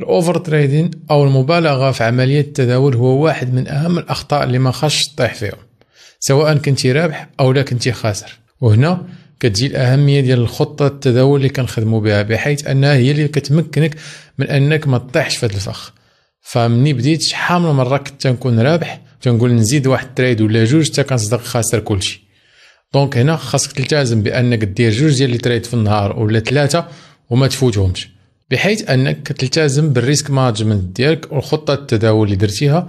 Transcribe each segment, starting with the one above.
الاوفر تريدين او المبالغه في عمليه التداول هو واحد من اهم الاخطاء اللي ما خاصش تطيح فيهم سواء كنتي رابح او لا كنتي خاسر وهنا كتجي الاهميه ديال الخطه التداول اللي كنخدموا بها بحيث انها هي اللي كتمكنك من انك ما تطيحش في هذا الفخ فمني بديت شحال من مره كنت تنكون رابح تنقول نزيد واحد تريد ولا جوج حتى كنصدق خاسر كلشي دونك هنا خاصك تلتزم بانك دير جوج ديال لي تريد في النهار ولا ثلاثه وما تفوتهمش بحيث انك تلتزم بالريسك مانجمنت ديالك والخطه التداول اللي درتيها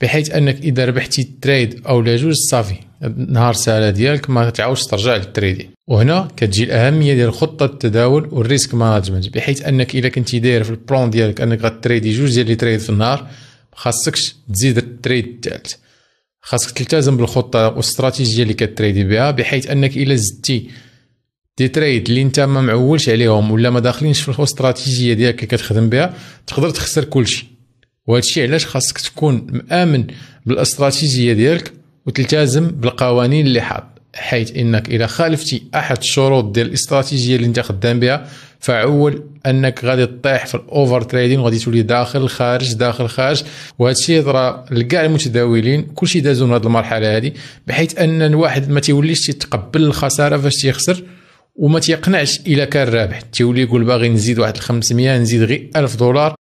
بحيث انك اذا ربحتي تريد او لا جوج صافي نهار سالة ديالك ما تعاودش ترجع للتريدي وهنا كتجي الاهميه ديال خطه التداول والريسك مانجمنت بحيث انك اذا كنتي داير في البلان ديالك انك غتريدي جوج ديال لي تريد في النهار ما خاصكش تزيد التريد الثالث خاصك تلتزم بالخطه والاستراتيجيه اللي كتريدي بها بحيث انك الا زدتي دي تريد اللي انت ما معولش عليهم ولا ما داخلينش في الاستراتيجيه ديالك اللي كتخدم بها تقدر تخسر كلشي وهذا الشيء علاش خاصك تكون مامن بالاستراتيجيه ديالك وتلتزم بالقوانين اللي حاط حيث انك اذا خالفتي احد الشروط ديال الاستراتيجيه اللي انت خدام بها فعول انك غادي تطيح في الاوفر تريدين وغادي تولي داخل خارج داخل خارج وهذا الشيء راه لكاع المتداولين كلشي دازوا من هذه المرحله هذه بحيث ان الواحد ما تيوليش يتقبل الخساره فاش تيخسر وما تيقنعش الا كان رابح تيولي يقول باغي نزيد واحد 500 نزيد غير 1000 دولار